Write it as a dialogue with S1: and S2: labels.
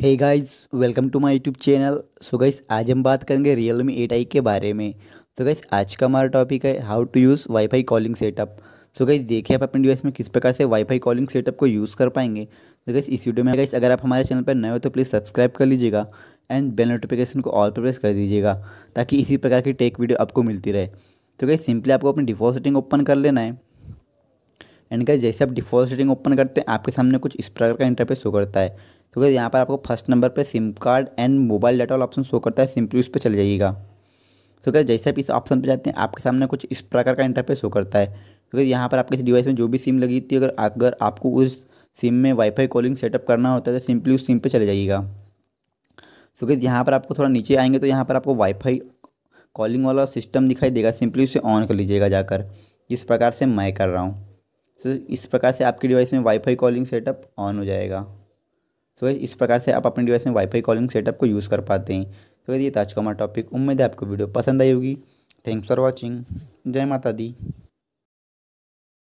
S1: hey guys welcome to my YouTube channel so guys आज हम बात करेंगे रियल मी एट के बारे में तो so गाइस आज का हमारा टॉपिक है how to use wifi calling setup so guys देखिए आप अपने डिवाइस में किस प्रकार से वाईफाई कॉलिंग सेटअप को यूज़ कर पाएंगे तो so गाइस इस वीडियो में गाइस अगर आप हमारे चैनल पर नए हो तो प्लीज़ सब्सक्राइब कर लीजिएगा एंड बेल नोटिफिकेशन को ऑल पर प्रेस कर दीजिएगा ताकि इसी प्रकार की टेक वीडियो आपको मिलती रहे तो गाइस सिंपली आपको अपनी डिफॉल्ट सेटिंग ओपन कर लेना है एंड गाइज जैसे आप डिफॉल्ट सेटिंग ओपन करते हैं आपके सामने कुछ इस प्रकार का इंटरफेस हो करता है तो गाइज यहाँ पर आपको फर्स्ट नंबर पर SIM card and mobile data वाला ऑप्शन शो करता है सिंपली उस पर चले जाइएगा तो गाइज जैसे आप इस ऑप्शन पर जाते हैं आपके सामने कुछ इस प्रकार का इंटरफेस हो करता है क्योंकि तो गाइज यहाँ पर आपके डिवाइस में जो भी सिम लगी थी अगर अगर आपको उस सिम में वाईफाई कॉलिंग सेटअप करना होता है तो सिंपली उस सिम पर चले जाइएगा तो गैस यहाँ पर आपको थोड़ा नीचे आएंगे तो यहाँ पर आपको वाईफाई कॉलिंग वाला सिस्टम दिखाई देगा सिंपली उसे ऑन कर लीजिएगा जाकर जिस प्रकार से मैं कर रहा हूँ सो so, इस प्रकार से आपके डिवाइस में वाईफाई कॉलिंग सेटअप ऑन हो जाएगा सो so, इस प्रकार से आप अपने डिवाइस में वाईफाई कॉलिंग सेटअप को यूज़ कर पाते हैं तो so, ये था आज का हमारा टॉपिक उम्मीद है आपको वीडियो पसंद आई होगी थैंक्स फॉर वॉचिंग जय माता दी